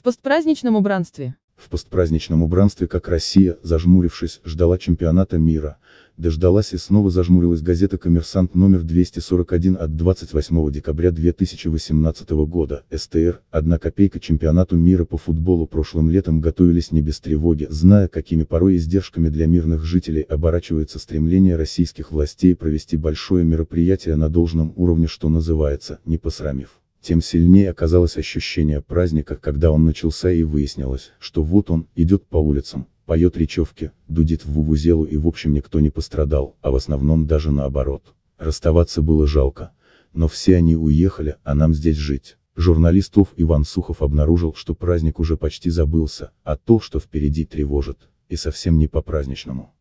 В постпраздничном убранстве. В постпраздничном убранстве как Россия, зажмурившись, ждала чемпионата мира, дождалась и снова зажмурилась газета «Коммерсант» номер 241 от 28 декабря 2018 года, СТР, одна копейка чемпионату мира по футболу прошлым летом готовились не без тревоги, зная какими порой издержками для мирных жителей оборачивается стремление российских властей провести большое мероприятие на должном уровне, что называется, не посрамив тем сильнее оказалось ощущение праздника, когда он начался и выяснилось, что вот он, идет по улицам, поет речевки, дудит в вувузелу и в общем никто не пострадал, а в основном даже наоборот. Расставаться было жалко. Но все они уехали, а нам здесь жить. Журналистов Иван Сухов обнаружил, что праздник уже почти забылся, а то, что впереди тревожит, и совсем не по-праздничному.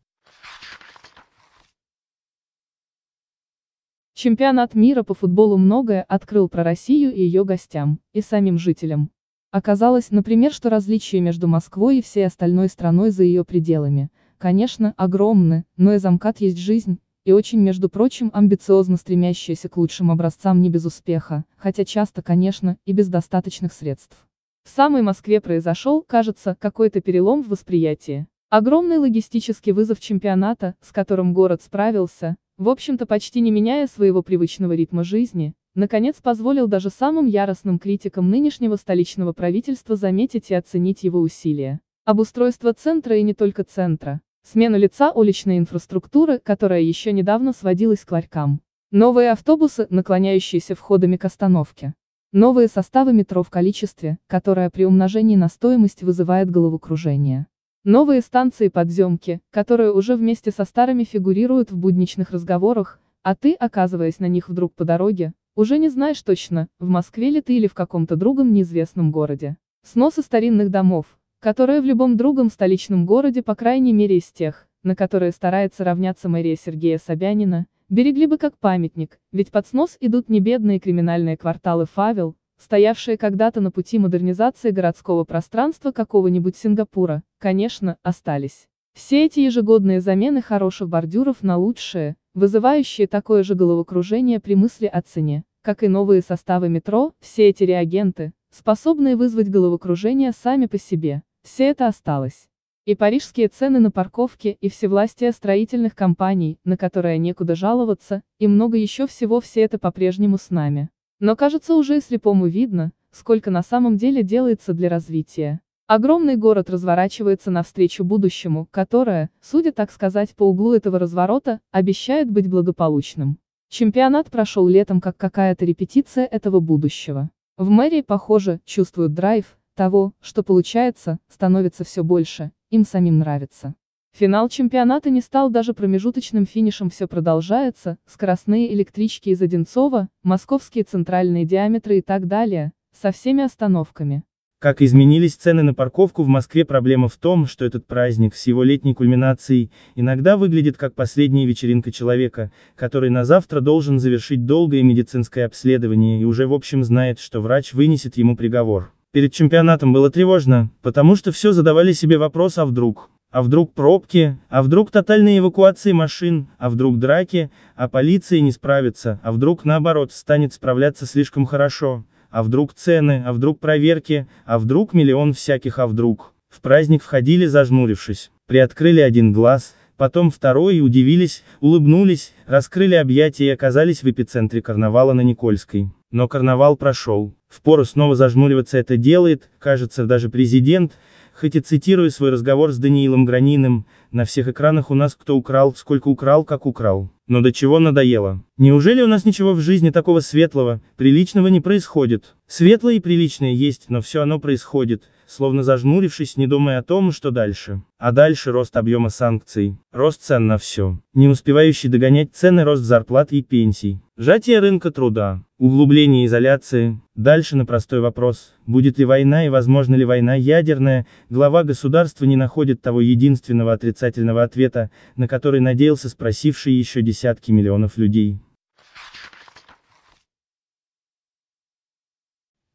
Чемпионат мира по футболу многое открыл про Россию и ее гостям, и самим жителям. Оказалось, например, что различия между Москвой и всей остальной страной за ее пределами, конечно, огромны, но и замкат есть жизнь, и очень, между прочим, амбициозно стремящаяся к лучшим образцам не без успеха, хотя часто, конечно, и без достаточных средств. В самой Москве произошел, кажется, какой-то перелом в восприятии. Огромный логистический вызов чемпионата, с которым город справился, в общем-то почти не меняя своего привычного ритма жизни, наконец позволил даже самым яростным критикам нынешнего столичного правительства заметить и оценить его усилия. Обустройство центра и не только центра, смену лица уличной инфраструктуры, которая еще недавно сводилась к ларькам, новые автобусы, наклоняющиеся входами к остановке, новые составы метро в количестве, которое при умножении на стоимость вызывает головокружение. Новые станции подземки, которые уже вместе со старыми фигурируют в будничных разговорах, а ты, оказываясь на них вдруг по дороге, уже не знаешь точно, в Москве ли ты или в каком-то другом неизвестном городе. Сносы старинных домов, которые в любом другом столичном городе, по крайней мере из тех, на которые старается равняться мэрия Сергея Собянина, берегли бы как памятник, ведь под снос идут не бедные криминальные кварталы Фавел, стоявшие когда-то на пути модернизации городского пространства какого-нибудь Сингапура, конечно, остались. Все эти ежегодные замены хороших бордюров на лучшие, вызывающие такое же головокружение при мысли о цене, как и новые составы метро, все эти реагенты, способные вызвать головокружение сами по себе, все это осталось. И парижские цены на парковки, и всевластие строительных компаний, на которые некуда жаловаться, и много еще всего все это по-прежнему с нами. Но кажется уже и слепому видно, сколько на самом деле делается для развития. Огромный город разворачивается навстречу будущему, которое, судя так сказать по углу этого разворота, обещает быть благополучным. Чемпионат прошел летом как какая-то репетиция этого будущего. В мэрии, похоже, чувствуют драйв, того, что получается, становится все больше, им самим нравится. Финал чемпионата не стал даже промежуточным финишем все продолжается, скоростные электрички из Одинцова, московские центральные диаметры и так далее, со всеми остановками. Как изменились цены на парковку в Москве проблема в том, что этот праздник с его летней кульминацией, иногда выглядит как последняя вечеринка человека, который на завтра должен завершить долгое медицинское обследование и уже в общем знает, что врач вынесет ему приговор. Перед чемпионатом было тревожно, потому что все задавали себе вопрос а вдруг, а вдруг пробки, а вдруг тотальные эвакуации машин, а вдруг драки, а полиция не справится, а вдруг наоборот станет справляться слишком хорошо, а вдруг цены, а вдруг проверки, а вдруг миллион всяких а вдруг. В праздник входили зажмурившись, приоткрыли один глаз, потом второй и удивились, улыбнулись, раскрыли объятия и оказались в эпицентре карнавала на Никольской. Но карнавал прошел. Впору снова зажмуриваться это делает, кажется даже президент, Хоть и цитирую свой разговор с Даниилом Граниным, на всех экранах у нас кто украл, сколько украл, как украл. Но до чего надоело. Неужели у нас ничего в жизни такого светлого, приличного не происходит? Светлое и приличное есть, но все оно происходит, словно зажмурившись, не думая о том, что дальше. А дальше рост объема санкций, рост цен на все, не успевающий догонять цены рост зарплат и пенсий, сжатие рынка труда, углубление изоляции. Дальше на простой вопрос, будет ли война и возможно ли война ядерная, глава государства не находит того единственного отрицательного ответа, на который надеялся спросивший еще десятки миллионов людей.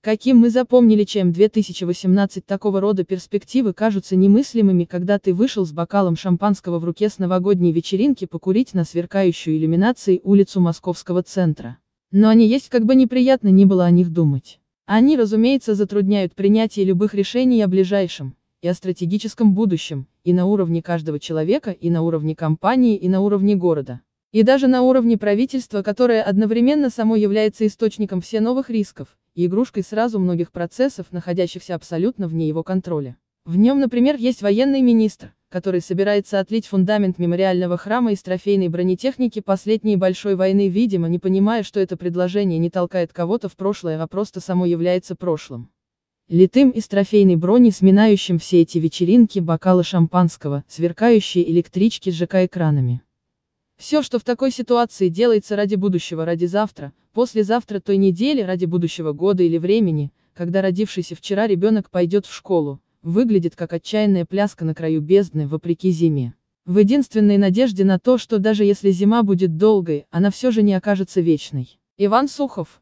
Каким мы запомнили чем 2018 такого рода перспективы кажутся немыслимыми, когда ты вышел с бокалом шампанского в руке с новогодней вечеринки покурить на сверкающую иллюминацией улицу московского центра. Но они есть как бы неприятно ни было о них думать. Они, разумеется, затрудняют принятие любых решений о ближайшем, и о стратегическом будущем, и на уровне каждого человека, и на уровне компании, и на уровне города. И даже на уровне правительства, которое одновременно само является источником все новых рисков, и игрушкой сразу многих процессов, находящихся абсолютно вне его контроля. В нем, например, есть военный министр, который собирается отлить фундамент мемориального храма из трофейной бронетехники последней большой войны, видимо, не понимая, что это предложение не толкает кого-то в прошлое, а просто само является прошлым. Литым из трофейной брони, сминающим все эти вечеринки, бокалы шампанского, сверкающие электрички с ЖК-экранами. Все, что в такой ситуации делается ради будущего, ради завтра, послезавтра той недели, ради будущего года или времени, когда родившийся вчера ребенок пойдет в школу, выглядит как отчаянная пляска на краю бездны, вопреки зиме. В единственной надежде на то, что даже если зима будет долгой, она все же не окажется вечной. Иван Сухов